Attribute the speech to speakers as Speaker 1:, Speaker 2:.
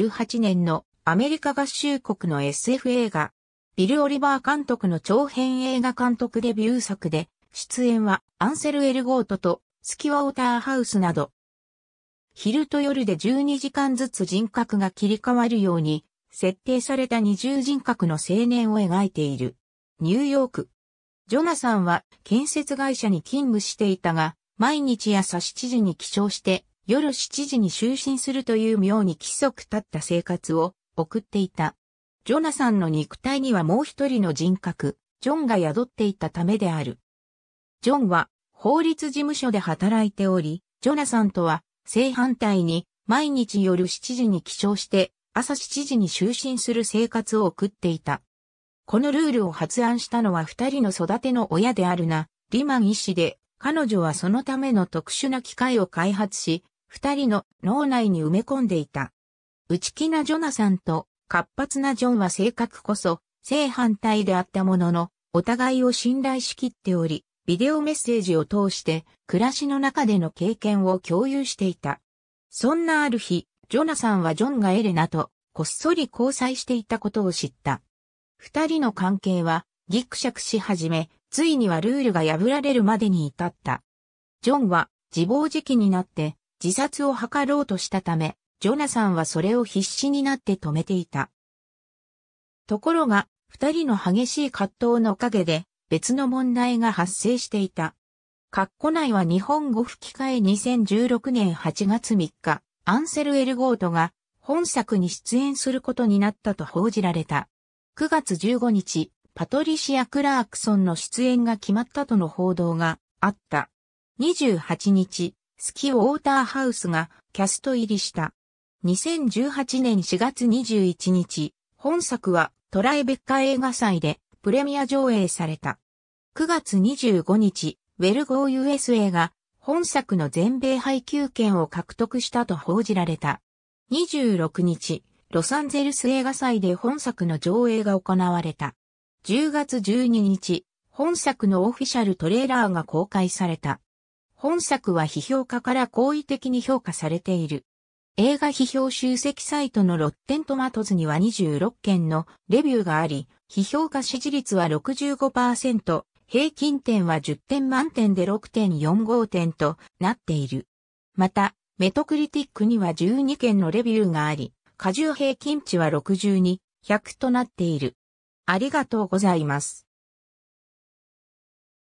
Speaker 1: 1 8年のアメリカ合衆国の SF 映画、ビル・オリバー監督の長編映画監督デビュー作で、出演はアンセル・エルゴートとスキワ・ウォーターハウスなど、昼と夜で12時間ずつ人格が切り替わるように、設定された二重人格の青年を描いている。ニューヨーク。ジョナさんは建設会社に勤務していたが、毎日朝7時に起床して夜7時に就寝するという妙に規則立った生活を送っていた。ジョナサンの肉体にはもう一人の人格、ジョンが宿っていたためである。ジョンは法律事務所で働いており、ジョナサンとは正反対に毎日夜7時に起床して朝7時に就寝する生活を送っていた。このルールを発案したのは二人の育ての親であるな、リマン医師で、彼女はそのための特殊な機械を開発し、二人の脳内に埋め込んでいた。内気なジョナサンと活発なジョンは性格こそ正反対であったものの、お互いを信頼しきっており、ビデオメッセージを通して暮らしの中での経験を共有していた。そんなある日、ジョナサンはジョンがエレナとこっそり交際していたことを知った。二人の関係はギクシャクし始め、ついにはルールが破られるまでに至った。ジョンは自暴自棄になって自殺を図ろうとしたため、ジョナサンはそれを必死になって止めていた。ところが、二人の激しい葛藤のげで、別の問題が発生していた。カッコ内は日本語吹き替え2016年8月3日、アンセル・エルゴートが本作に出演することになったと報じられた。9月15日、パトリシア・クラークソンの出演が決まったとの報道があった。28日、スキウォーターハウスがキャスト入りした。2018年4月21日、本作はトライベッカ映画祭でプレミア上映された。9月25日、ウェルゴー USA が本作の全米配給権を獲得したと報じられた。26日、ロサンゼルス映画祭で本作の上映が行われた。10月12日、本作のオフィシャルトレーラーが公開された。本作は批評家から好意的に評価されている。映画批評集積サイトのロッテントマトズには26件のレビューがあり、批評家支持率は65%、平均点は10点満点で6.45点となっている。また、メトクリティックには12件のレビューがあり、過重平均値は62、100となっている。ありがとうございます。